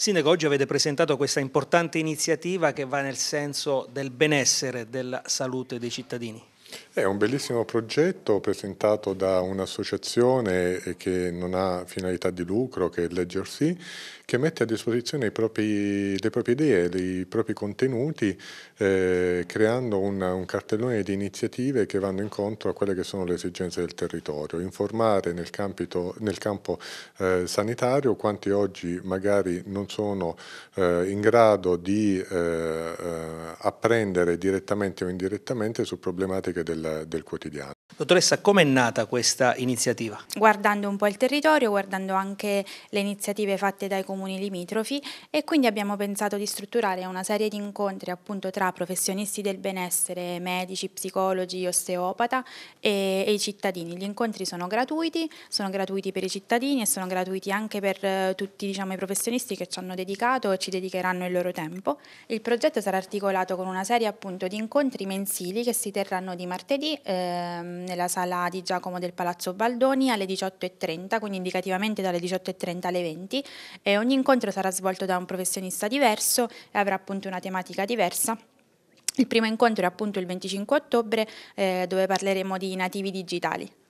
Sindaco, oggi avete presentato questa importante iniziativa che va nel senso del benessere della salute dei cittadini. È un bellissimo progetto presentato da un'associazione eh, che non ha finalità di lucro, che è Ledger Sea, che mette a disposizione propri, le proprie idee, i propri contenuti, eh, creando un, un, cartellone di iniziative che vanno incontro a quelle che sono le esigenze del territorio. Informare nel, campito, nel campo eh, sanitario quanti oggi magari non sono eh, in grado di eh, eh, apprendere direttamente o indirettamente su problematiche della del, quotidiano. Dottoressa, com'è nata questa iniziativa? Guardando un po' il territorio, guardando anche le iniziative fatte dai comuni limitrofi e quindi abbiamo pensato di strutturare una serie di incontri appunto tra professionisti del benessere, medici, psicologi, osteopata e, e i cittadini. Gli incontri sono gratuiti, sono gratuiti per i cittadini e sono gratuiti anche per eh, tutti diciamo, i professionisti che ci hanno dedicato e ci dedicheranno il loro tempo. Il progetto sarà articolato con una serie appunto di incontri mensili che si terranno di martedì. Ehm, nella sala di Giacomo del Palazzo Baldoni alle 18.30, quindi indicativamente dalle 18.30 alle 20 e ogni incontro sarà svolto da un professionista diverso e avrà appunto una tematica diversa. Il primo incontro è appunto il 25 ottobre eh, dove parleremo di nativi digitali.